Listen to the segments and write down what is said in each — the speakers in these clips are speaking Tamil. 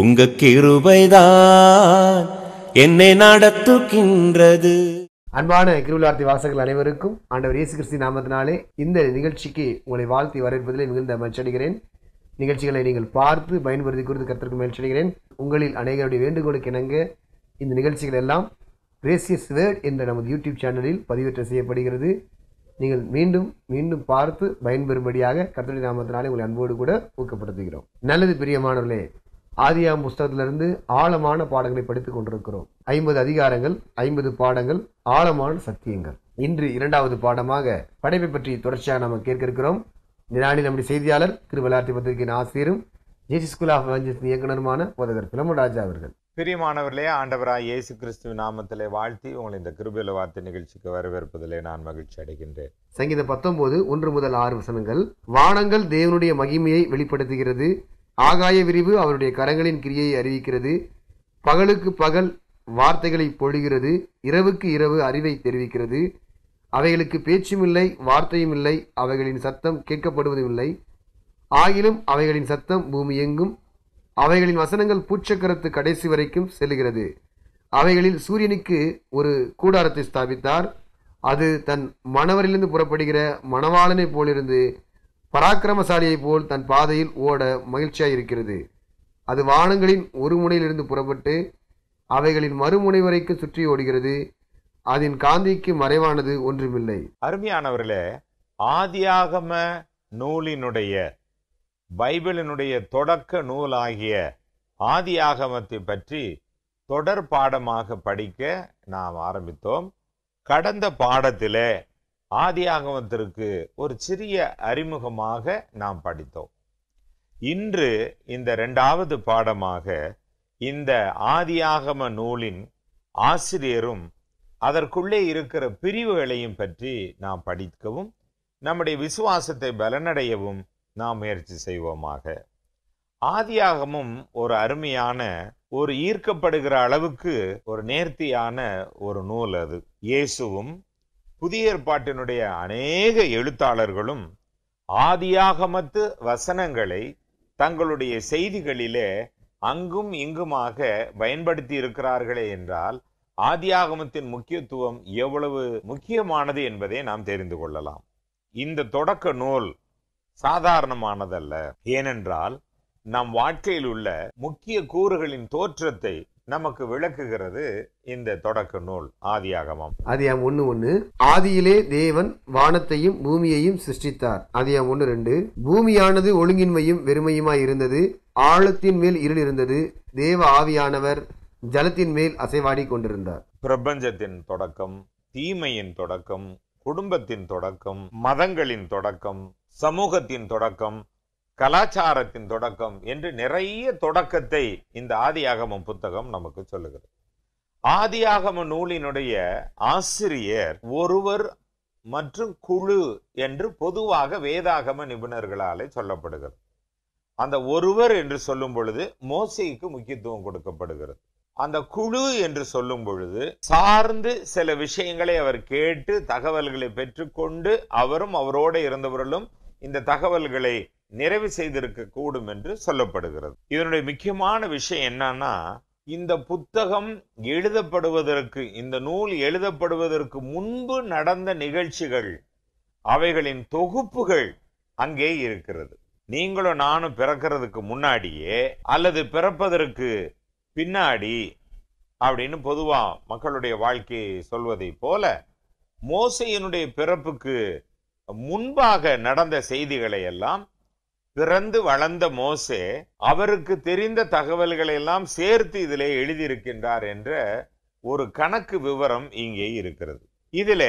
உங்க கிருபைதான் என்னை நடத்துகின்றது அன்பான கிருவிழார்த்தி வாசகர்கள் அனைவருக்கும் ஆண்டவர் இயேசு கிறிஸ்தி நாமத்தினாலே இந்த நிகழ்ச்சிக்கு உங்களை வாழ்த்தி வரவேற்பதில் மிகுந்த மகிழ்ச்சியடைகிறேன் நிகழ்ச்சிகளை நீங்கள் பார்த்து பயன்படுத்தி குறித்து கருத்திற்கு முயற்சிடுகிறேன் உங்களில் அநேகருடைய வேண்டுகோளுக்கு இணங்க இந்த நிகழ்ச்சிகள் எல்லாம் பிரேசியஸ் வேர்ட் என்ற நமது யூடியூப் சேனலில் பதிவேற்ற செய்யப்படுகிறது நீங்கள் மீண்டும் மீண்டும் பார்த்து பயன்பெறும்படியாக கர்த்தருடைய நாமத்தினாலே உங்களை அன்போடு கூட ஊக்கப்படுத்துகிறோம் நல்லது பிரியமானவர்களே ஆதியாம் புஸ்தகத்திலிருந்து ஆழமான பாடங்களை படித்துக் கொண்டிருக்கிறோம் ஐம்பது அதிகாரங்கள் ஐம்பது பாடங்கள் ஆழமான சத்தியங்கள் இன்று இரண்டாவது பாடமாக படைப்பை பற்றி தொடர்ச்சியாக நாம் கேட்க இருக்கிறோம் நிலானி நம்முடைய செய்தியாளர் திருவள்ளார்த்தி பத்திரிகையின் ஆசிரியரும் ஜேசி ஸ்கூல் ஆஃப் எவஞ்சன்ஸின் இயக்குனருமான போதகர் ராஜா அவர்கள் பிரியமானவர்களே ஆண்டவராய் இயேசு கிறிஸ்துவ நாமத்திலே வாழ்த்தி உங்களை இந்த கிருபில வார்த்தை நிகழ்ச்சிக்கு வரவேற்பதிலே நான் மகிழ்ச்சி அடைகின்றேன் சங்கீதம் பத்தொன்பது ஒன்று முதல் ஆறு வசனங்கள் வானங்கள் தேவனுடைய மகிமையை வெளிப்படுத்துகிறது ஆகாய விரிவு அவருடைய கரங்களின் கிரியை அறிவிக்கிறது பகலுக்கு பகல் வார்த்தைகளை பொழுகிறது இரவுக்கு இரவு அறிவை தெரிவிக்கிறது அவைகளுக்கு பேச்சும் இல்லை வார்த்தையும் இல்லை அவைகளின் சத்தம் கேட்கப்படுவதும் இல்லை ஆகிலும் அவைகளின் சத்தம் பூமி எங்கும் அவைகளின் வசனங்கள் பூச்சக்கரத்து கடைசி வரைக்கும் செல்கிறது அவைகளில் சூரியனுக்கு ஒரு கூடாரத்தை ஸ்தாபித்தார் அது தன் மணவரிலிருந்து புறப்படுகிற மணவாளனை போலிருந்து பராக்கிரமசாலியை போல் தன் பாதையில் ஓட மகிழ்ச்சியாக இருக்கிறது அது வானங்களின் ஒரு முனையிலிருந்து புறப்பட்டு அவைகளின் மறுமுனை வரைக்கும் சுற்றி ஓடுகிறது அதன் காந்திக்கு மறைவானது ஒன்றுமில்லை அருமையானவர்களே ஆதியாகம நூலினுடைய பைபிளினுடைய தொடக்க நூலாகிய ஆதியாகமத்தை பற்றி தொடர் பாடமாக படிக்க நாம் ஆரம்பித்தோம் கடந்த பாடத்திலே ஆதியாகமத்திற்கு ஒரு சிறிய அறிமுகமாக நாம் படித்தோம் இன்று இந்த இரண்டாவது பாடமாக இந்த ஆதியாகம நூலின் ஆசிரியரும் அதற்குள்ளே இருக்கிற பிரிவுகளையும் பற்றி நாம் படிக்கவும் நம்முடைய விசுவாசத்தை பலனடையவும் நாம் முயற்சி செய்வோமாக ஆதியாகமும் ஒரு அருமையான ஒரு ஈர்க்கப்படுகிற அளவுக்கு ஒரு நேர்த்தியான ஒரு நூல் அது இயேசுவும் புதிய ஏற்பாட்டினுடைய அநேக எழுத்தாளர்களும் ஆதியாகமத்து வசனங்களை தங்களுடைய செய்திகளிலே அங்கும் இங்குமாக பயன்படுத்தி இருக்கிறார்களே என்றால் ஆதியாகமத்தின் முக்கியத்துவம் எவ்வளவு முக்கியமானது என்பதை நாம் தெரிந்து கொள்ளலாம் இந்த தொடக்க நூல் சாதாரணமானதல்ல ஏனென்றால் நம் வாழ்க்கையில் உள்ள முக்கிய கூறுகளின் தோற்றத்தை நமக்கு விளக்குகிறது இந்த தொடக்க நூல் ஆதியாகமம் ஆதியாம் ஒன்று ஒன்று ஆதியிலே தேவன் வானத்தையும் பூமியையும் சிருஷ்டித்தார் ஆதியாம் ஒன்று ரெண்டு பூமியானது ஒழுங்கின்மையும் வெறுமையுமாய் இருந்தது ஆழத்தின் மேல் இருள் இருந்தது தேவ ஆவியானவர் ஜலத்தின் மேல் அசைவாடி கொண்டிருந்தார் பிரபஞ்சத்தின் தொடக்கம் தீமையின் தொடக்கம் குடும்பத்தின் தொடக்கம் மதங்களின் தொடக்கம் சமூகத்தின் தொடக்கம் கலாச்சாரத்தின் தொடக்கம் என்று நிறைய தொடக்கத்தை இந்த ஆதியாகமம் புத்தகம் நமக்கு சொல்லுகிறது ஆதியாகம நூலினுடைய ஆசிரியர் ஒருவர் மற்றும் குழு என்று பொதுவாக வேதாகம நிபுணர்களாலே சொல்லப்படுகிறது அந்த ஒருவர் என்று சொல்லும் பொழுது மோசைக்கு முக்கியத்துவம் கொடுக்கப்படுகிறது அந்த குழு என்று சொல்லும் பொழுது சார்ந்து சில விஷயங்களை அவர் கேட்டு தகவல்களை பெற்றுக்கொண்டு அவரும் அவரோடு இருந்தவர்களும் இந்த தகவல்களை நிறைவு செய்திருக்க கூடும் என்று சொல்லப்படுகிறது இதனுடைய முக்கியமான விஷயம் என்னன்னா இந்த புத்தகம் எழுதப்படுவதற்கு இந்த நூல் எழுதப்படுவதற்கு முன்பு நடந்த நிகழ்ச்சிகள் அவைகளின் தொகுப்புகள் அங்கே இருக்கிறது நீங்களும் நானும் பிறக்கிறதுக்கு முன்னாடியே அல்லது பிறப்பதற்கு பின்னாடி அப்படின்னு பொதுவா மக்களுடைய வாழ்க்கையை சொல்வதை போல மோசையினுடைய பிறப்புக்கு முன்பாக நடந்த செய்திகளை எல்லாம் பிறந்து வளர்ந்த மோசே அவருக்கு தெரிந்த தகவல்களை எல்லாம் சேர்த்து இதில் எழுதியிருக்கின்றார் என்ற ஒரு கணக்கு விவரம் இங்கே இருக்கிறது இதில்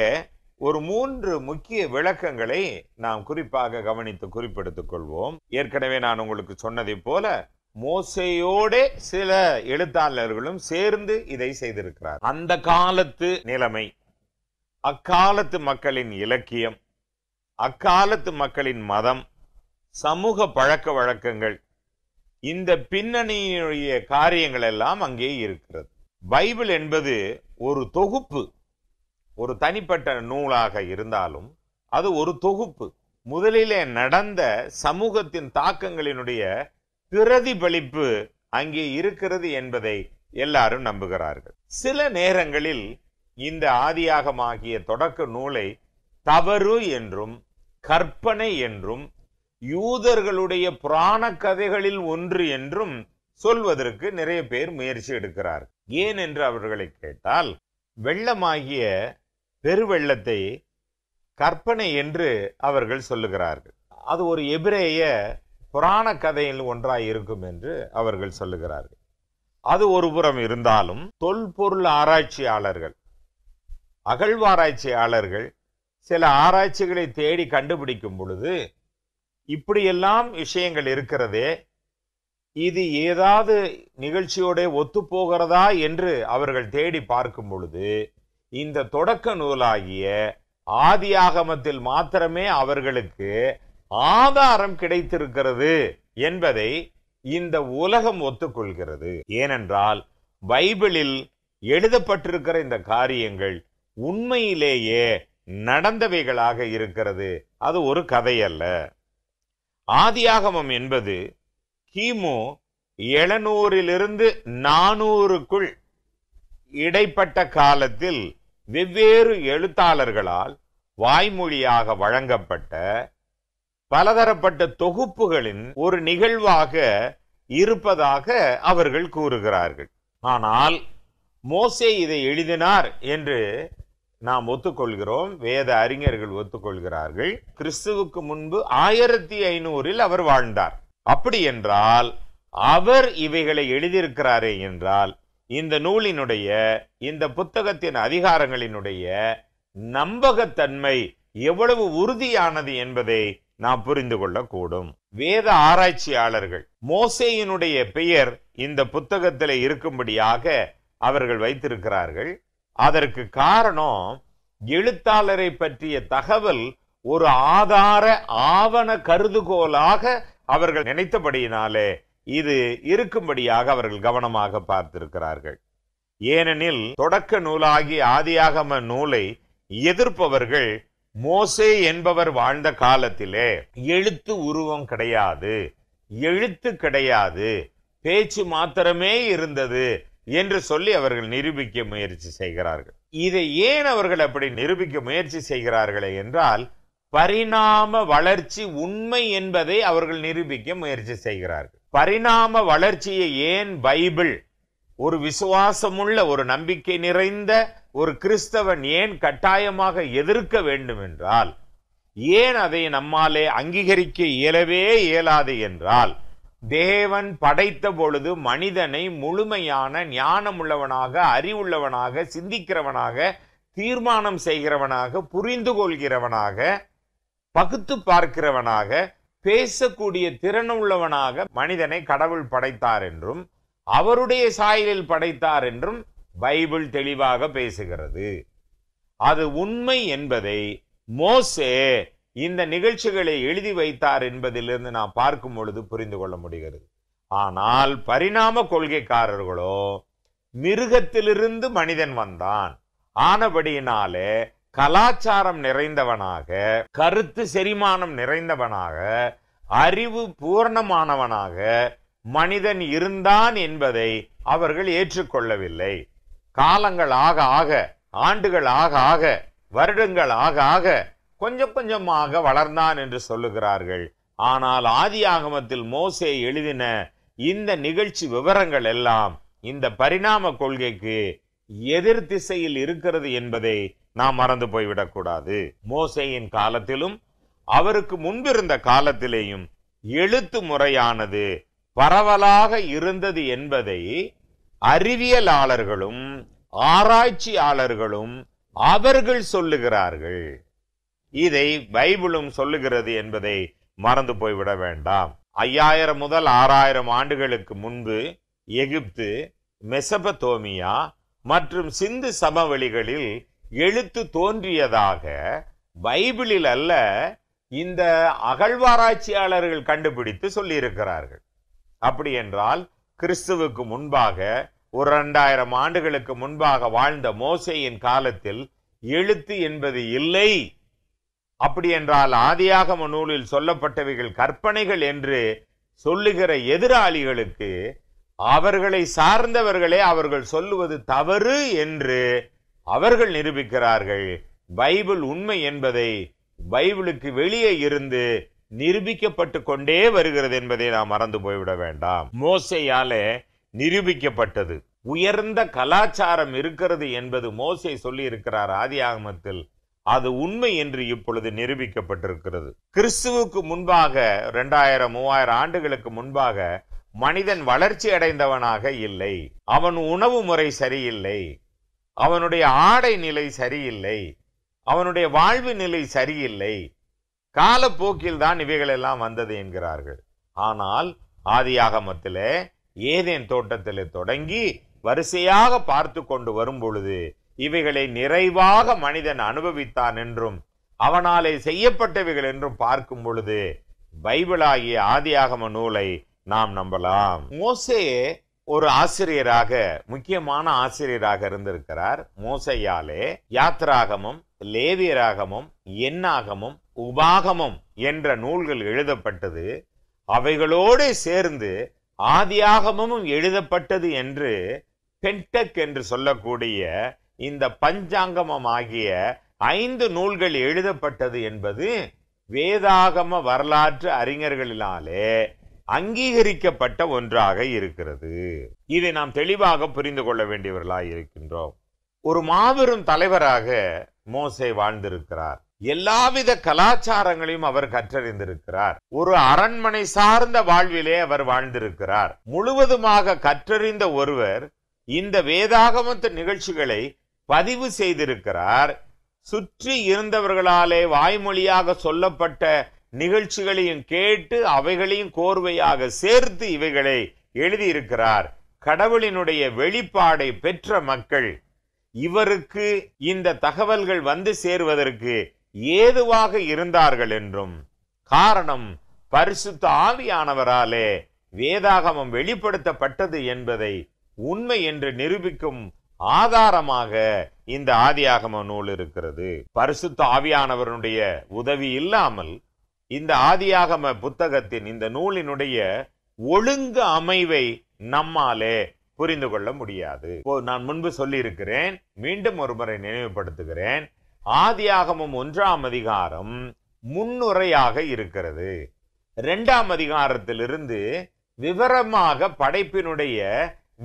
ஒரு மூன்று முக்கிய விளக்கங்களை நாம் குறிப்பாக கவனித்து குறிப்பிடுத்துக் கொள்வோம் ஏற்கனவே நான் உங்களுக்கு சொன்னதை போல மோசையோட சில எழுத்தாளர்களும் சேர்ந்து இதை செய்திருக்கிறார் அந்த காலத்து நிலைமை அக்காலத்து மக்களின் இலக்கியம் அக்காலத்து மக்களின் மதம் சமூக பழக்க வழக்கங்கள் இந்த பின்னணியுடைய காரியங்கள் எல்லாம் அங்கே இருக்கிறது பைபிள் என்பது ஒரு தொகுப்பு ஒரு தனிப்பட்ட நூலாக இருந்தாலும் அது ஒரு தொகுப்பு முதலிலே நடந்த சமூகத்தின் தாக்கங்களினுடைய பிரதிபலிப்பு அங்கே இருக்கிறது என்பதை எல்லாரும் நம்புகிறார்கள் சில நேரங்களில் இந்த ஆதியாகமாகிய தொடக்க நூலை தவறு என்றும் கற்பனை என்றும் யூதர்களுடைய புராண கதைகளில் ஒன்று என்றும் சொல்வதற்கு நிறைய பேர் முயற்சி எடுக்கிறார் ஏன் என்று அவர்களை கேட்டால் வெள்ளமாகிய பெருவெள்ளத்தை கற்பனை என்று அவர்கள் சொல்லுகிறார்கள் அது ஒரு எபிரேய புராண கதையில் ஒன்றாய் இருக்கும் என்று அவர்கள் சொல்லுகிறார்கள் அது ஒரு புறம் இருந்தாலும் தொல்பொருள் ஆராய்ச்சியாளர்கள் அகழ்வாராய்ச்சியாளர்கள் சில ஆராய்ச்சிகளை தேடி கண்டுபிடிக்கும் பொழுது இப்படியெல்லாம் விஷயங்கள் இருக்கிறதே இது ஏதாவது நிகழ்ச்சியோட ஒத்து போகிறதா என்று அவர்கள் தேடி பார்க்கும் பொழுது இந்த தொடக்க நூலாகிய ஆதி ஆகமத்தில் மாத்திரமே அவர்களுக்கு ஆதாரம் கிடைத்திருக்கிறது என்பதை இந்த உலகம் ஒத்துக்கொள்கிறது ஏனென்றால் பைபிளில் எழுதப்பட்டிருக்கிற இந்த காரியங்கள் உண்மையிலேயே நடந்தவைகளாக இருக்கிறது அது ஒரு கதை அல்ல ஆதியாகமம் என்பது கிமு எழுநூறிலிருந்து நானூறுக்குள் இடைப்பட்ட காலத்தில் வெவ்வேறு எழுத்தாளர்களால் வாய்மொழியாக வழங்கப்பட்ட பலதரப்பட்ட தொகுப்புகளின் ஒரு நிகழ்வாக இருப்பதாக அவர்கள் கூறுகிறார்கள் ஆனால் மோசே இதை எழுதினார் என்று நாம் ஒத்துக்கொள்கிறோம் வேத அறிஞர்கள் ஒத்துக்கொள்கிறார்கள் கிறிஸ்துவுக்கு முன்பு ஆயிரத்தி ஐநூறில் அவர் வாழ்ந்தார் அப்படி என்றால் அவர் இவைகளை எழுதியிருக்கிறாரே என்றால் இந்த நூலினுடைய இந்த புத்தகத்தின் அதிகாரங்களினுடைய நம்பகத்தன்மை எவ்வளவு உறுதியானது என்பதை நாம் புரிந்து கொள்ளக்கூடும் வேத ஆராய்ச்சியாளர்கள் மோசேயினுடைய பெயர் இந்த புத்தகத்தில் இருக்கும்படியாக அவர்கள் வைத்திருக்கிறார்கள் அதற்கு காரணம் எழுத்தாளரை பற்றிய தகவல் ஒரு ஆதார ஆவண கருதுகோலாக அவர்கள் நினைத்தபடியினாலே இது இருக்கும்படியாக அவர்கள் கவனமாக பார்த்திருக்கிறார்கள் ஏனெனில் தொடக்க நூலாகி ஆதியாகம நூலை எதிர்ப்பவர்கள் மோசே என்பவர் வாழ்ந்த காலத்திலே எழுத்து உருவம் கிடையாது எழுத்து கிடையாது பேச்சு மாத்திரமே இருந்தது என்று சொல்லி அவர்கள் நிரூபிக்க முயற்சி செய்கிறார்கள் இதை ஏன் அவர்கள் அப்படி நிரூபிக்க முயற்சி செய்கிறார்களே என்றால் பரிணாம வளர்ச்சி உண்மை என்பதை அவர்கள் நிரூபிக்க முயற்சி செய்கிறார்கள் பரிணாம வளர்ச்சியை ஏன் பைபிள் ஒரு விசுவாசமுள்ள ஒரு நம்பிக்கை நிறைந்த ஒரு கிறிஸ்தவன் ஏன் கட்டாயமாக எதிர்க்க வேண்டும் என்றால் ஏன் அதை நம்மாலே அங்கீகரிக்க இயலவே இயலாது என்றால் தேவன் படைத்த பொழுது மனிதனை முழுமையான ஞானமுள்ளவனாக அறிவுள்ளவனாக சிந்திக்கிறவனாக தீர்மானம் செய்கிறவனாக புரிந்து கொள்கிறவனாக பகுத்து பார்க்கிறவனாக பேசக்கூடிய திறனுள்ளவனாக மனிதனை கடவுள் படைத்தார் என்றும் அவருடைய சாயலில் படைத்தார் என்றும் பைபிள் தெளிவாக பேசுகிறது அது உண்மை என்பதை மோசே இந்த நிகழ்ச்சிகளை எழுதி வைத்தார் என்பதிலிருந்து நாம் பார்க்கும் பொழுது புரிந்து கொள்ள முடிகிறது ஆனால் பரிணாம கொள்கைக்காரர்களோ மிருகத்திலிருந்து மனிதன் வந்தான் ஆனபடியினாலே கலாச்சாரம் நிறைந்தவனாக கருத்து செரிமானம் நிறைந்தவனாக அறிவு பூர்ணமானவனாக மனிதன் இருந்தான் என்பதை அவர்கள் ஏற்றுக்கொள்ளவில்லை காலங்கள் ஆக ஆக ஆண்டுகள் ஆக ஆக வருடங்கள் ஆக ஆக கொஞ்சம் கொஞ்சமாக வளர்ந்தான் என்று சொல்லுகிறார்கள் ஆனால் ஆதி ஆகமத்தில் மோசே எழுதின இந்த நிகழ்ச்சி விவரங்கள் எல்லாம் இந்த பரிணாம கொள்கைக்கு எதிர் திசையில் இருக்கிறது என்பதை நாம் மறந்து போய்விடக்கூடாது மோசையின் காலத்திலும் அவருக்கு முன்பிருந்த காலத்திலேயும் எழுத்து முறையானது பரவலாக இருந்தது என்பதை அறிவியலாளர்களும் ஆராய்ச்சியாளர்களும் அவர்கள் சொல்லுகிறார்கள் இதை பைபிளும் சொல்லுகிறது என்பதை மறந்து போய்விட வேண்டாம் ஐயாயிரம் முதல் ஆறாயிரம் ஆண்டுகளுக்கு முன்பு எகிப்து மெசபத்தோமியா மற்றும் சிந்து சமவெளிகளில் எழுத்து தோன்றியதாக பைபிளில் அல்ல இந்த அகழ்வாராய்ச்சியாளர்கள் கண்டுபிடித்து சொல்லியிருக்கிறார்கள் அப்படி என்றால் கிறிஸ்துவுக்கு முன்பாக ஒரு ரெண்டாயிரம் ஆண்டுகளுக்கு முன்பாக வாழ்ந்த மோசையின் காலத்தில் எழுத்து என்பது இல்லை அப்படி என்றால் ஆதியாகம நூலில் சொல்லப்பட்டவைகள் கற்பனைகள் என்று சொல்லுகிற எதிராளிகளுக்கு அவர்களை சார்ந்தவர்களே அவர்கள் சொல்லுவது தவறு என்று அவர்கள் நிரூபிக்கிறார்கள் பைபிள் உண்மை என்பதை பைபிளுக்கு வெளியே இருந்து நிரூபிக்கப்பட்டு கொண்டே வருகிறது என்பதை நாம் மறந்து போய்விட வேண்டாம் மோசையால நிரூபிக்கப்பட்டது உயர்ந்த கலாச்சாரம் இருக்கிறது என்பது மோசை சொல்லி இருக்கிறார் ஆதி ஆகமத்தில் அது உண்மை என்று இப்பொழுது நிரூபிக்கப்பட்டிருக்கிறது கிறிஸ்துவுக்கு முன்பாக இரண்டாயிரம் மூவாயிரம் ஆண்டுகளுக்கு முன்பாக மனிதன் வளர்ச்சி அடைந்தவனாக இல்லை அவன் உணவு முறை சரியில்லை அவனுடைய ஆடை நிலை சரியில்லை அவனுடைய வாழ்வு நிலை சரியில்லை காலப்போக்கில் தான் இவைகள் எல்லாம் வந்தது என்கிறார்கள் ஆனால் ஆதியாகமத்தில் ஏதேன் தோட்டத்தில் தொடங்கி வரிசையாக பார்த்து கொண்டு வரும் பொழுது இவைகளை நிறைவாக மனிதன் அனுபவித்தான் என்றும் அவனாலே செய்யப்பட்டவைகள் என்றும் பார்க்கும் பொழுது பைபிளாகிய ஆதியாகம நூலை நாம் நம்பலாம் மோசே ஒரு ஆசிரியராக முக்கியமான ஆசிரியராக இருந்திருக்கிறார் மோசையாலே யாத்ராகமும் லேவியராகமும் எண்ணாகமும் உபாகமும் என்ற நூல்கள் எழுதப்பட்டது அவைகளோடு சேர்ந்து ஆதியாகமும் எழுதப்பட்டது என்று பென்டெக் என்று சொல்லக்கூடிய இந்த பஞ்சாங்கமம் ஆகிய ஐந்து நூல்கள் எழுதப்பட்டது என்பது வேதாகம வரலாற்று அறிஞர்களினாலே அங்கீகரிக்கப்பட்ட ஒன்றாக இருக்கிறது இதை நாம் தெளிவாக புரிந்து கொள்ள வேண்டியவர்களாக இருக்கின்றோம் ஒரு மாபெரும் தலைவராக மோசை வாழ்ந்திருக்கிறார் எல்லாவித கலாச்சாரங்களையும் அவர் கற்றறிந்திருக்கிறார் ஒரு அரண்மனை சார்ந்த வாழ்விலே அவர் வாழ்ந்திருக்கிறார் முழுவதுமாக கற்றறிந்த ஒருவர் இந்த வேதாகமத்து நிகழ்ச்சிகளை பதிவு செய்திருக்கிறார் சுற்றி இருந்தவர்களாலே வாய்மொழியாக சொல்லப்பட்ட நிகழ்ச்சிகளையும் கேட்டு அவைகளையும் கோர்வையாக சேர்த்து இவைகளை எழுதியிருக்கிறார் கடவுளினுடைய வெளிப்பாடை பெற்ற மக்கள் இவருக்கு இந்த தகவல்கள் வந்து சேருவதற்கு ஏதுவாக இருந்தார்கள் என்றும் காரணம் பரிசுத்த ஆவியானவராலே வேதாகமம் வெளிப்படுத்தப்பட்டது என்பதை உண்மை என்று நிரூபிக்கும் ஆதாரமாக இந்த ஆதியாகம நூல் இருக்கிறது பரிசுத்த ஆவியானவருடைய உதவி இல்லாமல் இந்த ஆதியாகம புத்தகத்தின் இந்த நூலினுடைய ஒழுங்கு அமைவை நம்மாலே புரிந்து கொள்ள முடியாது நான் முன்பு சொல்லியிருக்கிறேன் மீண்டும் ஒருமுறை நினைவுபடுத்துகிறேன் ஆதியாகமும் ஒன்றாம் அதிகாரம் முன்னுரையாக இருக்கிறது இரண்டாம் அதிகாரத்திலிருந்து விவரமாக படைப்பினுடைய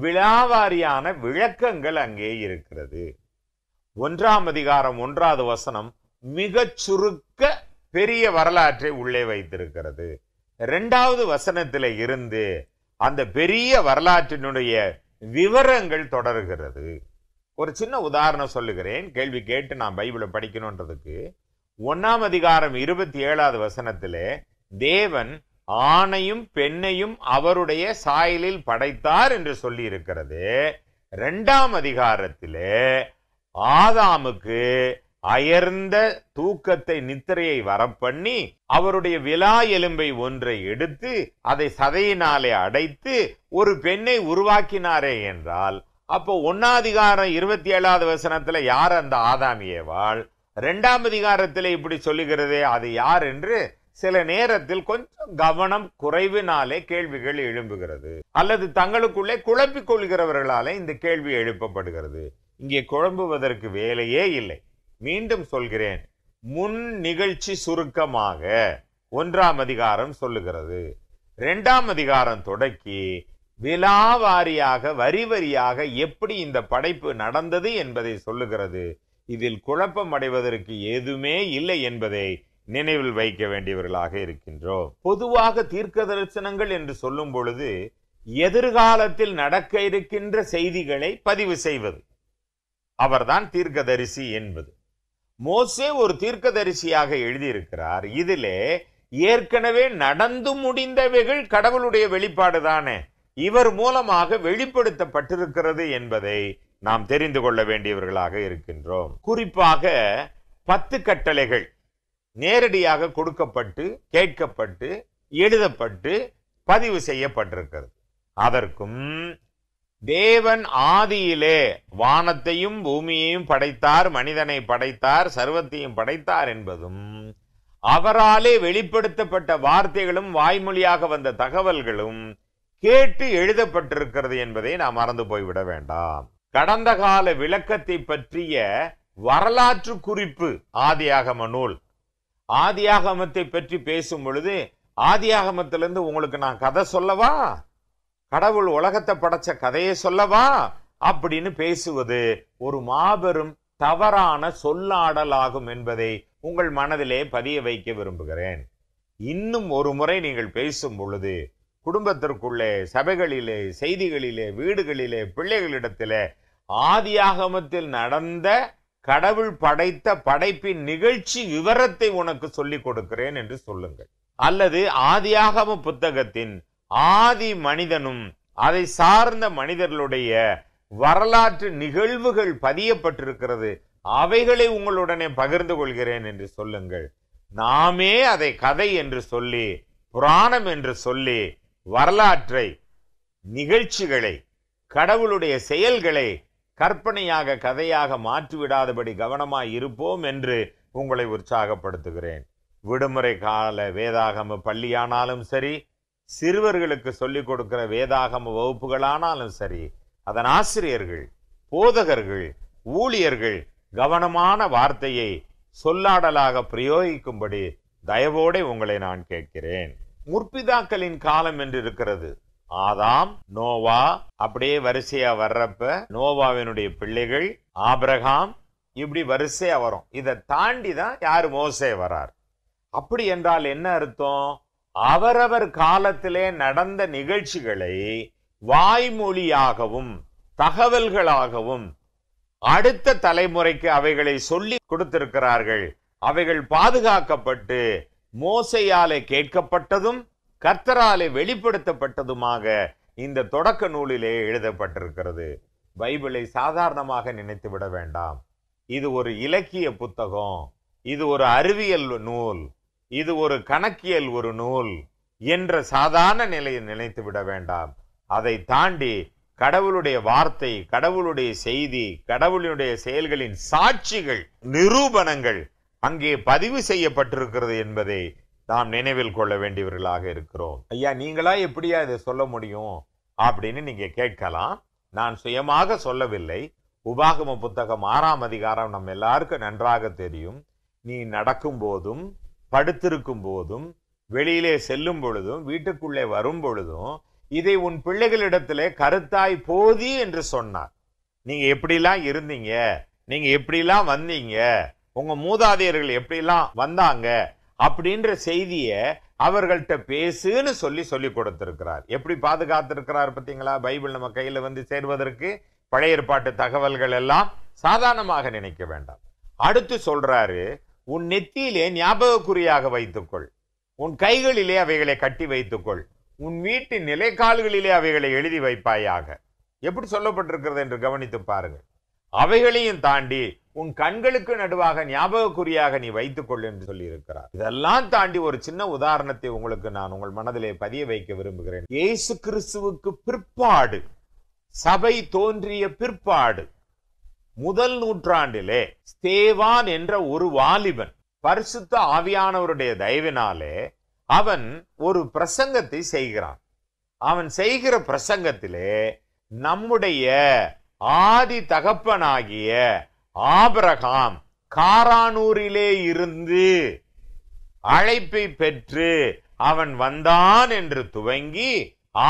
விழாவாரியான விளக்கங்கள் அங்கே இருக்கிறது ஒன்றாம் அதிகாரம் ஒன்றாவது வசனம் மிக சுருக்க பெரிய வரலாற்றை உள்ளே வைத்திருக்கிறது இரண்டாவது வசனத்தில் இருந்து அந்த பெரிய வரலாற்றினுடைய விவரங்கள் தொடர்கிறது ஒரு சின்ன உதாரணம் சொல்லுகிறேன் கேள்வி கேட்டு நான் பைபிளை படிக்கணுன்றதுக்கு ஒன்னாம் அதிகாரம் இருபத்தி ஏழாவது வசனத்திலே தேவன் ஆணையும் பெண்ணையும் அவருடைய சாயலில் படைத்தார் என்று சொல்லி இருக்கிறது இரண்டாம் அதிகாரத்திலே ஆதாமுக்கு அயர்ந்த தூக்கத்தை நித்திரையை வரப்பண்ணி அவருடைய விழா எலும்பை ஒன்றை எடுத்து அதை சதையினாலே அடைத்து ஒரு பெண்ணை உருவாக்கினாரே என்றால் அப்போ ஒன்னாதிகாரம் இருபத்தி ஏழாவது வசனத்துல யார் அந்த ஆதாமியேவாள் ரெண்டாம் அதிகாரத்தில் இப்படி சொல்லுகிறதே அது யார் என்று சில நேரத்தில் கொஞ்சம் கவனம் குறைவினாலே கேள்விகள் எழும்புகிறது அல்லது தங்களுக்குள்ளே குழப்பிக் கொள்கிறவர்களாலே இந்த கேள்வி எழுப்பப்படுகிறது இங்கே குழம்புவதற்கு வேலையே இல்லை மீண்டும் சொல்கிறேன் முன் நிகழ்ச்சி சுருக்கமாக ஒன்றாம் அதிகாரம் சொல்லுகிறது ரெண்டாம் அதிகாரம் தொடக்கி விலாவாரியாக வரி வரியாக எப்படி இந்த படைப்பு நடந்தது என்பதை சொல்லுகிறது இதில் குழப்பம் அடைவதற்கு எதுவுமே இல்லை என்பதை நினைவில் வைக்க வேண்டியவர்களாக இருக்கின்றோம் பொதுவாக தீர்க்க தரிசனங்கள் என்று சொல்லும் பொழுது எதிர்காலத்தில் நடக்க இருக்கின்ற செய்திகளை பதிவு செய்வது அவர்தான் தீர்க்கதரிசி என்பது மோசே ஒரு தீர்க்கதரிசியாக எழுதியிருக்கிறார் இதிலே ஏற்கனவே நடந்து முடிந்தவைகள் கடவுளுடைய வெளிப்பாடு தானே இவர் மூலமாக வெளிப்படுத்தப்பட்டிருக்கிறது என்பதை நாம் தெரிந்து கொள்ள வேண்டியவர்களாக இருக்கின்றோம் குறிப்பாக பத்து கட்டளைகள் நேரடியாக கொடுக்கப்பட்டு கேட்கப்பட்டு எழுதப்பட்டு பதிவு செய்யப்பட்டிருக்கிறது அதற்கும் தேவன் ஆதியிலே வானத்தையும் பூமியையும் படைத்தார் மனிதனை படைத்தார் சர்வத்தையும் படைத்தார் என்பதும் அவராலே வெளிப்படுத்தப்பட்ட வார்த்தைகளும் வாய்மொழியாக வந்த தகவல்களும் கேட்டு எழுதப்பட்டிருக்கிறது என்பதை நாம் மறந்து போய்விட வேண்டாம் கடந்த கால விளக்கத்தை பற்றிய வரலாற்று குறிப்பு ஆதியாகம நூல் ஆதியாகமத்தை பற்றி பேசும் பொழுது ஆதியாகமத்திலிருந்து உங்களுக்கு நான் கதை சொல்லவா கடவுள் உலகத்தை படைச்ச கதையை சொல்லவா அப்படின்னு பேசுவது ஒரு மாபெரும் தவறான சொல்லாடலாகும் என்பதை உங்கள் மனதிலே பதிய வைக்க விரும்புகிறேன் இன்னும் ஒரு முறை நீங்கள் பேசும் பொழுது குடும்பத்திற்குள்ளே சபைகளிலே செய்திகளிலே வீடுகளிலே பிள்ளைகளிடத்திலே ஆதியாகமத்தில் நடந்த கடவுள் படைத்த படைப்பின் நிகழ்ச்சி விவரத்தை உனக்கு சொல்லிக் கொடுக்கிறேன் என்று சொல்லுங்கள் அல்லது ஆதியாகம புத்தகத்தின் ஆதி மனிதனும் அதை சார்ந்த மனிதர்களுடைய வரலாற்று நிகழ்வுகள் பதியப்பட்டிருக்கிறது அவைகளை உங்களுடனே பகிர்ந்து கொள்கிறேன் என்று சொல்லுங்கள் நாமே அதை கதை என்று சொல்லி புராணம் என்று சொல்லி வரலாற்றை நிகழ்ச்சிகளை கடவுளுடைய செயல்களை கற்பனையாக கதையாக மாற்றிவிடாதபடி கவனமாய் இருப்போம் என்று உங்களை உற்சாகப்படுத்துகிறேன் விடுமுறை கால வேதாகம பள்ளியானாலும் சரி சிறுவர்களுக்கு சொல்லிக் கொடுக்கிற வேதாகம வகுப்புகளானாலும் சரி அதன் ஆசிரியர்கள் போதகர்கள் ஊழியர்கள் கவனமான வார்த்தையை சொல்லாடலாக பிரயோகிக்கும்படி தயவோடு உங்களை நான் கேட்கிறேன் முற்பிதாக்களின் காலம் என்று இருக்கிறது ஆதாம் நோவா அப்படியே வரிசையா வர்றப்ப நோவாவினுடைய பிள்ளைகள் ஆபிரகாம் இப்படி வரிசையா வரும் இதை தாண்டி தான் யார் மோசே வரார் அப்படி என்றால் என்ன அர்த்தம் அவரவர் காலத்திலே நடந்த நிகழ்ச்சிகளை வாய்மொழியாகவும் தகவல்களாகவும் அடுத்த தலைமுறைக்கு அவைகளை சொல்லி கொடுத்திருக்கிறார்கள் அவைகள் பாதுகாக்கப்பட்டு மோசையாலே கேட்கப்பட்டதும் கர்த்தராலே வெளிப்படுத்தப்பட்டதுமாக இந்த தொடக்க நூலிலே எழுதப்பட்டிருக்கிறது பைபிளை சாதாரணமாக நினைத்து விட வேண்டாம் இது ஒரு இலக்கிய புத்தகம் இது ஒரு அறிவியல் நூல் இது ஒரு கணக்கியல் ஒரு நூல் என்ற சாதாரண நிலையை நினைத்து விட வேண்டாம் அதை தாண்டி கடவுளுடைய வார்த்தை கடவுளுடைய செய்தி கடவுளுடைய செயல்களின் சாட்சிகள் நிரூபணங்கள் அங்கே பதிவு செய்யப்பட்டிருக்கிறது என்பதை நாம் நினைவில் கொள்ள வேண்டியவர்களாக இருக்கிறோம் ஐயா நீங்களா எப்படியா இதை சொல்ல முடியும் அப்படின்னு நீங்க கேட்கலாம் நான் சுயமாக சொல்லவில்லை உபாகம புத்தகம் ஆறாம் அதிகாரம் நம்ம எல்லாருக்கும் நன்றாக தெரியும் நீ நடக்கும் போதும் படுத்திருக்கும் போதும் வெளியிலே செல்லும் பொழுதும் வீட்டுக்குள்ளே வரும் பொழுதும் இதை உன் பிள்ளைகளிடத்திலே கருத்தாய் போதி என்று சொன்னார் நீங்க எப்படிலாம் இருந்தீங்க நீங்க எப்படிலாம் வந்தீங்க உங்க மூதாதையர்கள் எப்படிலாம் வந்தாங்க அப்படின்ற செய்தியை அவர்கள்ட்ட பேசுன்னு சொல்லி சொல்லி கொடுத்திருக்கிறார் எப்படி பாதுகாத்துருக்கிறார் பார்த்தீங்களா பைபிள் நம்ம கையில் வந்து சேர்வதற்கு பழைய ஏற்பாட்டு தகவல்கள் எல்லாம் சாதாரணமாக நினைக்க வேண்டாம் அடுத்து சொல்றாரு உன் நெத்தியிலே ஞாபகக்குறியாக வைத்துக்கொள் உன் கைகளிலே அவைகளை கட்டி வைத்துக்கொள் உன் வீட்டு நிலைக்கால்களிலே அவைகளை எழுதி வைப்பாயாக எப்படி சொல்லப்பட்டிருக்கிறது என்று கவனித்து பாருங்கள் அவைகளையும் தாண்டி உன் கண்களுக்கு நடுவாக ஞாபகக்குறியாக நீ வைத்துக்கொள் என்று சொல்லியிருக்கிறார் இதெல்லாம் தாண்டி ஒரு சின்ன உதாரணத்தை உங்களுக்கு நான் உங்கள் மனதிலே பதிய வைக்க விரும்புகிறேன் இயேசு கிறிஸ்துவுக்கு பிற்பாடு சபை தோன்றிய பிற்பாடு முதல் நூற்றாண்டிலே ஸ்தேவான் என்ற ஒரு வாலிபன் பரிசுத்த ஆவியானவருடைய தயவினாலே அவன் ஒரு பிரசங்கத்தை செய்கிறான் அவன் செய்கிற பிரசங்கத்திலே நம்முடைய ஆதி தகப்பனாகிய ஆபரகாம் காரானூரிலே இருந்து அழைப்பை பெற்று அவன் வந்தான் என்று துவங்கி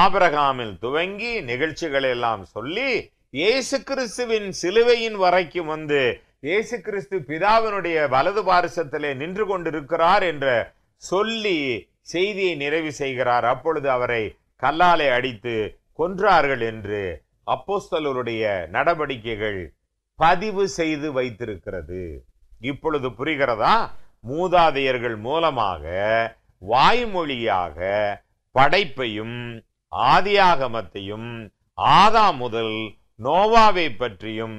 ஆபரகாமில் துவங்கி நிகழ்ச்சிகளை எல்லாம் சொல்லி இயேசு கிறிஸ்துவின் சிலுவையின் வரைக்கும் வந்து இயேசு கிறிஸ்து பிதாவினுடைய வலது பாரிசத்திலே நின்று கொண்டிருக்கிறார் என்ற சொல்லி செய்தியை நிறைவு செய்கிறார் அப்பொழுது அவரை கல்லாலை அடித்து கொன்றார்கள் என்று அப்போஸ்தலருடைய நடவடிக்கைகள் பதிவு செய்து வைத்திருக்கிறது இப்பொழுது புரிகிறதா மூதாதையர்கள் மூலமாக வாய்மொழியாக படைப்பையும் ஆதியாகமத்தையும் ஆதா முதல் நோவாவை பற்றியும்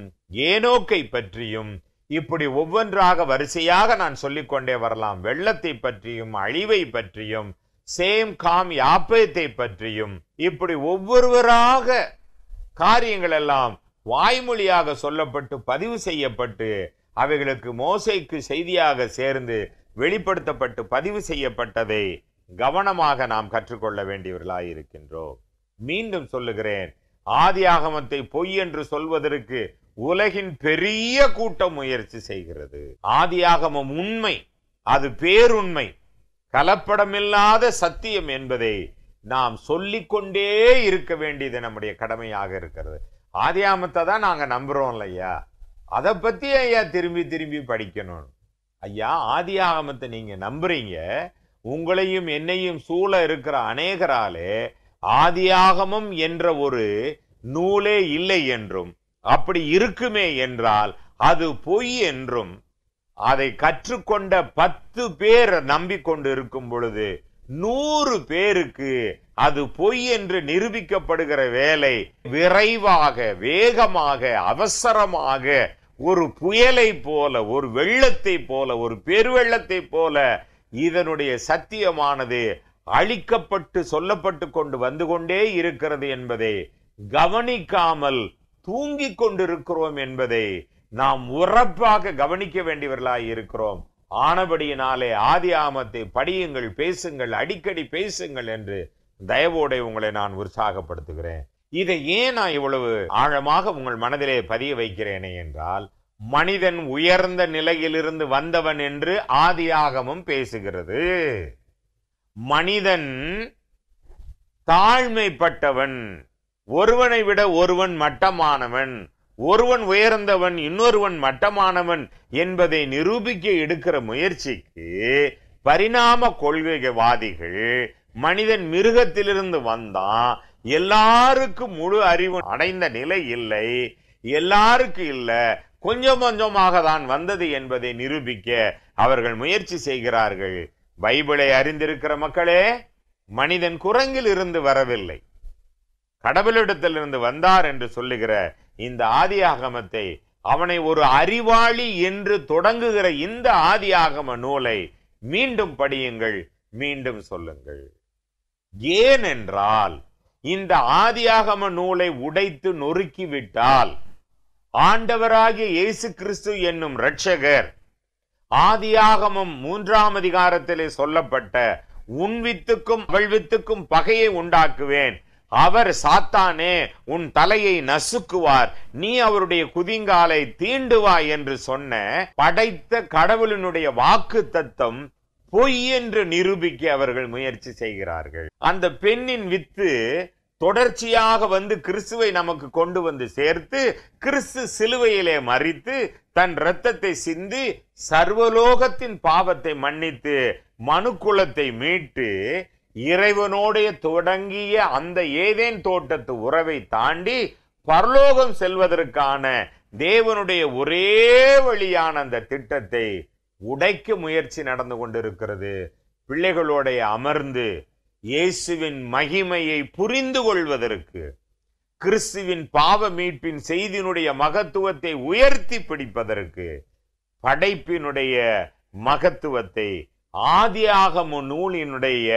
ஏனோக்கை பற்றியும் இப்படி ஒவ்வொன்றாக வரிசையாக நான் சொல்லிக்கொண்டே வரலாம் வெள்ளத்தை பற்றியும் அழிவை பற்றியும் சேம் காம் யாப்பயத்தை பற்றியும் இப்படி ஒவ்வொருவராக காரியங்கள் எல்லாம் வாய்மொழியாக சொல்லப்பட்டு பதிவு செய்யப்பட்டு அவைகளுக்கு மோசைக்கு செய்தியாக சேர்ந்து வெளிப்படுத்தப்பட்டு பதிவு செய்யப்பட்டதை கவனமாக நாம் கற்றுக்கொள்ள வேண்டியவர்களாக இருக்கின்றோம் மீண்டும் சொல்லுகிறேன் ஆதி ஆகமத்தை பொய் என்று சொல்வதற்கு உலகின் பெரிய கூட்டம் முயற்சி செய்கிறது ஆதி ஆகமம் உண்மை அது பேருண்மை கலப்படமில்லாத சத்தியம் என்பதை நாம் சொல்லிக்கொண்டே இருக்க வேண்டியது நம்முடைய கடமையாக இருக்கிறது ஆதியாமத்தை தான் நாங்கள் நம்புகிறோம் இல்லையா அதை பற்றி ஐயா திரும்பி திரும்பி படிக்கணும் ஐயா ஆதி ஆகமத்தை நீங்கள் நம்புறீங்க உங்களையும் என்னையும் சூழ இருக்கிற அநேகராலே ஆதியாகமம் என்ற ஒரு நூலே இல்லை என்றும் அப்படி இருக்குமே என்றால் அது பொய் என்றும் அதை கற்றுக்கொண்ட பத்து பேர் நம்பிக்கொண்டு இருக்கும் பொழுது நூறு பேருக்கு அது பொய் என்று நிரூபிக்கப்படுகிற வேலை விரைவாக வேகமாக அவசரமாக ஒரு புயலை போல ஒரு வெள்ளத்தை போல ஒரு பெருவெள்ளத்தை போல இதனுடைய சத்தியமானது அழிக்கப்பட்டு சொல்லப்பட்டு கொண்டு வந்து கொண்டே இருக்கிறது என்பதை கவனிக்காமல் தூங்கிக் கொண்டிருக்கிறோம் என்பதை நாம் உறப்பாக கவனிக்க வேண்டியவர்களாய் இருக்கிறோம் ஆனபடியினாலே ஆதி ஆமத்தை படியுங்கள் பேசுங்கள் அடிக்கடி பேசுங்கள் என்று தயவோடை உங்களை நான் உற்சாகப்படுத்துகிறேன் இதை ஏன் நான் இவ்வளவு ஆழமாக உங்கள் மனதிலே பதிய வைக்கிறேனே என்றால் மனிதன் உயர்ந்த நிலையிலிருந்து வந்தவன் என்று ஆதியாகமும் பேசுகிறது மனிதன் தாழ்மைப்பட்டவன் ஒருவனை விட ஒருவன் மட்டமானவன் ஒருவன் உயர்ந்தவன் இன்னொருவன் மட்டமானவன் என்பதை நிரூபிக்க எடுக்கிற முயற்சிக்கு பரிணாம கொள்கைவாதிகள் மனிதன் மிருகத்திலிருந்து வந்தான் எல்லாருக்கும் முழு அறிவு அடைந்த நிலை இல்லை எல்லாருக்கும் இல்ல கொஞ்சம் கொஞ்சமாக தான் வந்தது என்பதை நிரூபிக்க அவர்கள் முயற்சி செய்கிறார்கள் பைபிளை அறிந்திருக்கிற மக்களே மனிதன் குரங்கில் இருந்து வரவில்லை கடவுளிடத்திலிருந்து வந்தார் என்று சொல்லுகிற இந்த ஆதியாகமத்தை அவனை ஒரு அறிவாளி என்று தொடங்குகிற இந்த ஆதியாகம நூலை மீண்டும் படியுங்கள் மீண்டும் சொல்லுங்கள் ஏனென்றால் இந்த ஆதியாகம நூலை உடைத்து நொறுக்கிவிட்டால் ஆண்டவராகிய இயேசு கிறிஸ்து என்னும் இரட்சகர் ஆதியாகமம் மூன்றாம் அதிகாரத்திலே சொல்லப்பட்ட உன்வித்துக்கும் வித்துக்கும் பகையை உண்டாக்குவேன் அவர் சாத்தானே உன் தலையை நசுக்குவார் நீ அவருடைய குதிங்காலை தீண்டுவாய் என்று சொன்ன படைத்த கடவுளினுடைய வாக்கு தத்தம் பொய் என்று நிரூபிக்க அவர்கள் முயற்சி செய்கிறார்கள் அந்த பெண்ணின் வித்து தொடர்ச்சியாக வந்து கிறிஸ்துவை நமக்கு கொண்டு வந்து சேர்த்து கிறிஸ்து சிலுவையிலே மறித்து தன் இரத்தத்தை சிந்தி சர்வலோகத்தின் பாவத்தை மன்னித்து மனுக்குலத்தை மீட்டு இறைவனோடைய தொடங்கிய அந்த ஏதேன் தோட்டத்து உறவை தாண்டி பரலோகம் செல்வதற்கான தேவனுடைய ஒரே வழியான அந்த திட்டத்தை உடைக்க முயற்சி நடந்து கொண்டிருக்கிறது பிள்ளைகளோடைய அமர்ந்து இயேசுவின் மகிமையை புரிந்து கொள்வதற்கு கிறிஸ்துவின் பாவ மீட்பின் செய்தியினுடைய மகத்துவத்தை உயர்த்தி பிடிப்பதற்கு படைப்பினுடைய மகத்துவத்தை ஆதியாகமு நூலினுடைய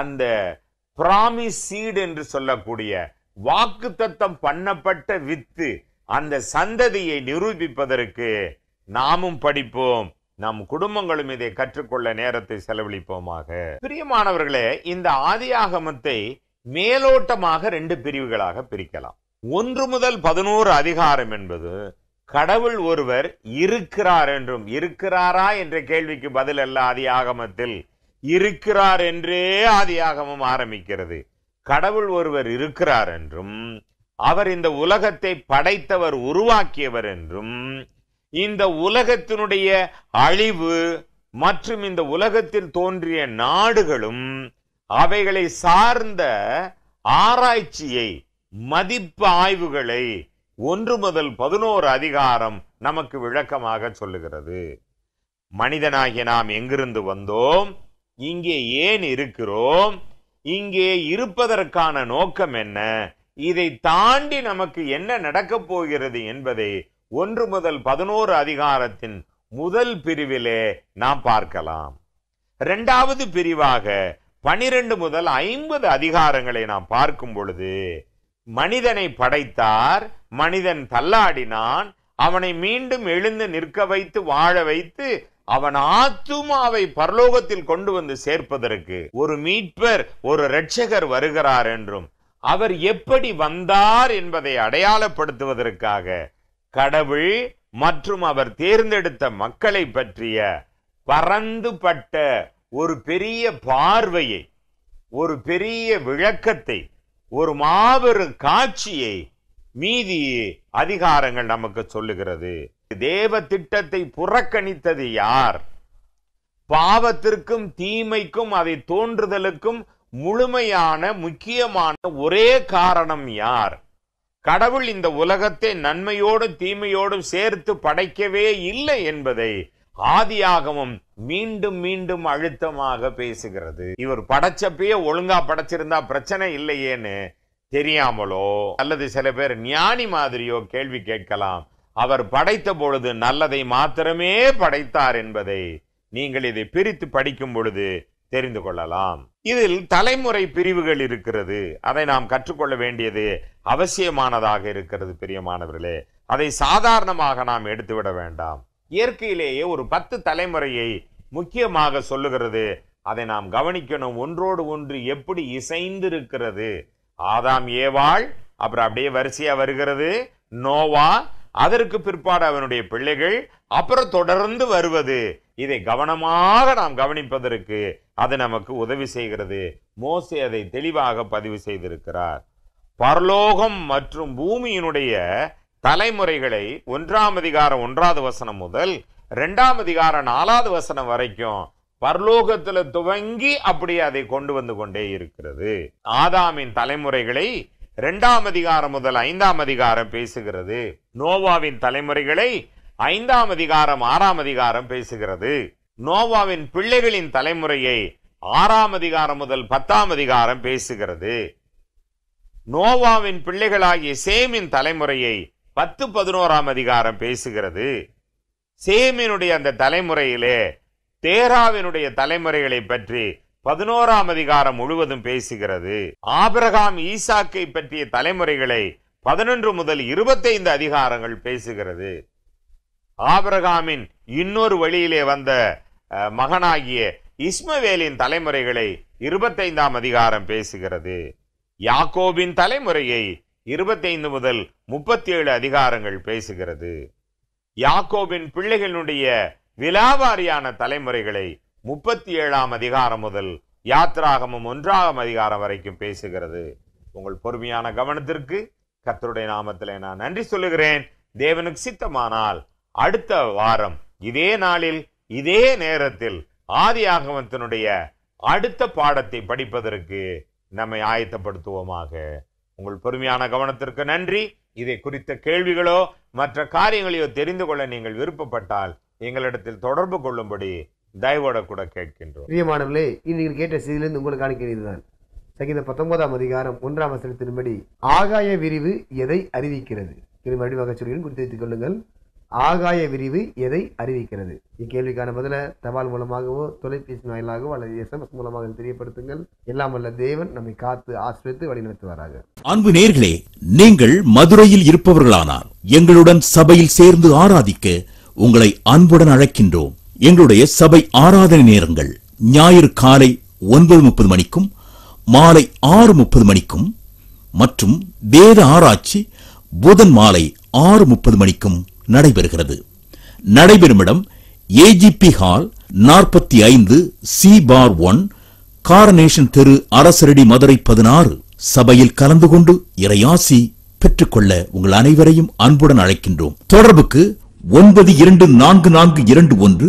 அந்த பிராமி சீடு என்று சொல்லக்கூடிய வாக்கு தத்தம் பண்ணப்பட்ட வித்து அந்த சந்ததியை நிரூபிப்பதற்கு நாமும் படிப்போம் நம் குடும்பங்களும் இதை கற்றுக்கொள்ள நேரத்தை செலவழிப்போமாக பிரியமானவர்களே இந்த ஆதியாகமத்தை மேலோட்டமாக ரெண்டு பிரிவுகளாக பிரிக்கலாம் ஒன்று முதல் பதினோரு அதிகாரம் என்பது கடவுள் ஒருவர் இருக்கிறார் என்றும் இருக்கிறாரா என்ற கேள்விக்கு பதில் அல்ல ஆகமத்தில் இருக்கிறார் என்றே ஆதியாகமும் ஆரம்பிக்கிறது கடவுள் ஒருவர் இருக்கிறார் என்றும் அவர் இந்த உலகத்தை படைத்தவர் உருவாக்கியவர் என்றும் இந்த உலகத்தினுடைய அழிவு மற்றும் இந்த உலகத்தில் தோன்றிய நாடுகளும் அவைகளை சார்ந்த ஆராய்ச்சியை மதிப்பு ஆய்வுகளை ஒன்று முதல் பதினோரு அதிகாரம் நமக்கு விளக்கமாக சொல்லுகிறது மனிதனாகிய நாம் எங்கிருந்து வந்தோம் இங்கே ஏன் இருக்கிறோம் இங்கே இருப்பதற்கான நோக்கம் என்ன இதை தாண்டி நமக்கு என்ன நடக்கப் போகிறது என்பதை ஒன்று முதல் பதினோரு அதிகாரத்தின் முதல் பிரிவிலே நாம் பார்க்கலாம் இரண்டாவது பிரிவாக பனிரெண்டு முதல் ஐம்பது அதிகாரங்களை நாம் பார்க்கும் பொழுது மனிதனை படைத்தார் மனிதன் தள்ளாடினான் அவனை மீண்டும் எழுந்து நிற்க வைத்து வாழ வைத்து அவன் ஆத்துமாவை பரலோகத்தில் கொண்டு வந்து சேர்ப்பதற்கு ஒரு மீட்பர் ஒரு ரட்சகர் வருகிறார் என்றும் அவர் எப்படி வந்தார் என்பதை அடையாளப்படுத்துவதற்காக கடவுள் மற்றும் அவர் தேர்ந்தெடுத்த மக்களை பற்றிய பரந்துபட்ட ஒரு பெரிய பார்வையை ஒரு பெரிய விளக்கத்தை ஒரு மாபெரும் காட்சியை மீதி அதிகாரங்கள் நமக்கு சொல்லுகிறது தேவ திட்டத்தை புறக்கணித்தது யார் பாவத்திற்கும் தீமைக்கும் அதை தோன்றுதலுக்கும் முழுமையான முக்கியமான ஒரே காரணம் யார் கடவுள் இந்த உலகத்தை நன்மையோடும் தீமையோடும் சேர்த்து படைக்கவே இல்லை என்பதை ஆதியாகவும் மீண்டும் மீண்டும் அழுத்தமாக பேசுகிறது இவர் படைச்சப்பயே ஒழுங்கா படைச்சிருந்தா பிரச்சனை இல்லையேன்னு தெரியாமலோ அல்லது சில பேர் ஞானி மாதிரியோ கேள்வி கேட்கலாம் அவர் படைத்த பொழுது நல்லதை மாத்திரமே படைத்தார் என்பதை நீங்கள் இதை பிரித்து படிக்கும் பொழுது தெரிந்து கொள்ளலாம் இதில் தலைமுறை பிரிவுகள் இருக்கிறது அதை நாம் கற்றுக்கொள்ள வேண்டியது அவசியமானதாக இருக்கிறது பிரியமானவர்களே அதை சாதாரணமாக நாம் எடுத்துவிட வேண்டாம் இயற்கையிலேயே ஒரு பத்து தலைமுறையை முக்கியமாக சொல்லுகிறது அதை நாம் கவனிக்கணும் ஒன்றோடு ஒன்று எப்படி இசைந்திருக்கிறது ஆதாம் ஏவாள் அப்புறம் அப்படியே வரிசையா வருகிறது நோவா அதற்கு பிற்பாடு அவனுடைய பிள்ளைகள் அப்புறம் தொடர்ந்து வருவது இதை கவனமாக நாம் கவனிப்பதற்கு அது நமக்கு உதவி செய்கிறது மோசி அதை தெளிவாக பதிவு செய்திருக்கிறார் பரலோகம் மற்றும் பூமியினுடைய தலைமுறைகளை ஒன்றாம் அதிகாரம் ஒன்றாவது வசனம் முதல் ரெண்டாம் அதிகாரம் நாலாவது வசனம் வரைக்கும் பரலோகத்துல துவங்கி அப்படியே அதை கொண்டு வந்து கொண்டே இருக்கிறது ஆதாமின் தலைமுறைகளை இரண்டாம் அதிகாரம் முதல் ஐந்தாம் அதிகாரம் பேசுகிறது நோவாவின் தலைமுறைகளை ஐந்தாம் அதிகாரம் ஆறாம் அதிகாரம் பேசுகிறது நோவாவின் பிள்ளைகளின் தலைமுறையை ஆறாம் அதிகாரம் முதல் பத்தாம் அதிகாரம் பேசுகிறது நோவாவின் பிள்ளைகளாகிய சேமின் தலைமுறையை பத்து பதினோராம் அதிகாரம் பேசுகிறது சேமினுடைய அந்த தலைமுறையிலே தேராவினுடைய தலைமுறைகளை பற்றி பதினோராம் அதிகாரம் முழுவதும் பேசுகிறது ஆபிரகாம் ஈசாக்கை பற்றிய தலைமுறைகளை பதினொன்று முதல் இருபத்தைந்து அதிகாரங்கள் பேசுகிறது ஆபிரகாமின் இன்னொரு வழியிலே வந்த மகனாகிய இஸ்மவேலின் தலைமுறைகளை இருபத்தைந்தாம் அதிகாரம் பேசுகிறது யாக்கோபின் தலைமுறையை இருபத்தைந்து முதல் முப்பத்தி ஏழு அதிகாரங்கள் பேசுகிறது யாக்கோபின் பிள்ளைகளுடைய விலாவாரியான தலைமுறைகளை முப்பத்தி ஏழாம் அதிகாரம் முதல் யாத்ராகமும் ஒன்றாம் அதிகாரம் வரைக்கும் பேசுகிறது உங்கள் பொறுமையான கவனத்திற்கு கத்தருடைய நாமத்தில் நான் நன்றி சொல்லுகிறேன் தேவனுக்கு சித்தமானால் அடுத்த வாரம் இதே நாளில் இதே நேரத்தில் ஆதியாகமத்தினுடைய அடுத்த பாடத்தை படிப்பதற்கு நம்மை ஆயத்தப்படுத்துவோமாக உங்கள் பொறுமையான கவனத்திற்கு நன்றி இதை குறித்த கேள்விகளோ மற்ற காரியங்களையோ தெரிந்து கொள்ள நீங்கள் விருப்பப்பட்டால் எங்களிடத்தில் தொடர்பு கொள்ளும்படி தயவோட கூட கேட்கின்றோம் பிரியமானவர்களே நீங்கள் கேட்ட செய்தியிலிருந்து உங்களுக்கான கேள்வி தான் பத்தொன்பதாம் அதிகாரம் ஒன்றாம் வசனத்தின்படி ஆகாய விரிவு எதை அறிவிக்கிறது கேள்வி மறுபடியும் வகச்சொலியும் குறித்து வைத்துக் கொள்ளுங்கள் ஆகாய விரிவு எதை அறிவிக்கிறது இக்கேள்விக்கான பதில தபால் மூலமாகவோ தொலைபேசி வாயிலாகவோ அல்லது எஸ்எம்எஸ் மூலமாக தெரியப்படுத்துங்கள் எல்லாம் வல்ல தேவன் நம்மை காத்து ஆசிரியத்து வழிநடத்துவாராக அன்பு நேர்களே நீங்கள் மதுரையில் இருப்பவர்களானால் எங்களுடன் சபையில் சேர்ந்து ஆராதிக்க உங்களை அன்புடன் அழைக்கின்றோம் எங்களுடைய சபை ஆராதனை நேரங்கள் ஞாயிறு காலை ஒன்பது முப்பது மணிக்கும் மாலை ஆறு முப்பது மணிக்கும் மற்றும் வேத ஆராய்ச்சி புதன் மாலை ஆறு முப்பது மணிக்கும் நடைபெறுகிறது நடைபெறும் இடம் ஏஜிபி ஹால் நாற்பத்தி ஐந்து சி பார் ஒன் காரனேஷன் தெரு அரசரடி மதுரை பதினாறு சபையில் கலந்து கொண்டு இறையாசி பெற்றுக்கொள்ள உங்கள் அனைவரையும் அன்புடன் அழைக்கின்றோம் தொடர்புக்கு ஒன்பது இரண்டு நான்கு நான்கு இரண்டு ஒன்று